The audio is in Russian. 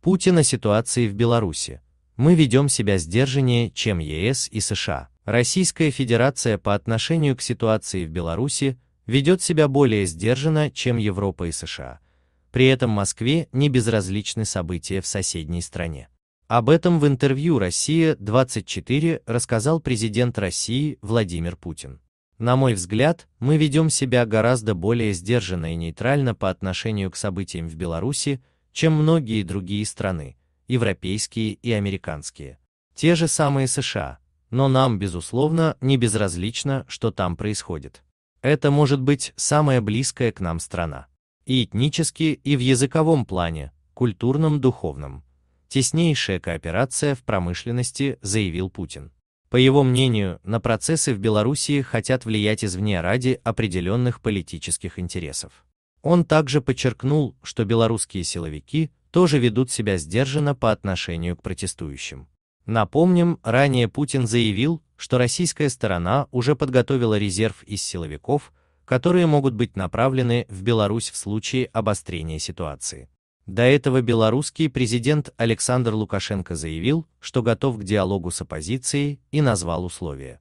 Путина ситуации в Беларуси. Мы ведем себя сдержаннее, чем ЕС и США. Российская Федерация по отношению к ситуации в Беларуси ведет себя более сдержанно, чем Европа и США. При этом Москве не безразличны события в соседней стране. Об этом в интервью «Россия-24» рассказал президент России Владимир Путин. На мой взгляд, мы ведем себя гораздо более сдержанно и нейтрально по отношению к событиям в Беларуси, чем многие другие страны, европейские и американские. Те же самые США, но нам, безусловно, не безразлично, что там происходит. Это может быть самая близкая к нам страна. И этнически, и в языковом плане, культурном, духовном. Теснейшая кооперация в промышленности, заявил Путин. По его мнению, на процессы в Белоруссии хотят влиять извне ради определенных политических интересов. Он также подчеркнул, что белорусские силовики тоже ведут себя сдержанно по отношению к протестующим. Напомним, ранее Путин заявил, что российская сторона уже подготовила резерв из силовиков, которые могут быть направлены в Беларусь в случае обострения ситуации. До этого белорусский президент Александр Лукашенко заявил, что готов к диалогу с оппозицией и назвал условия.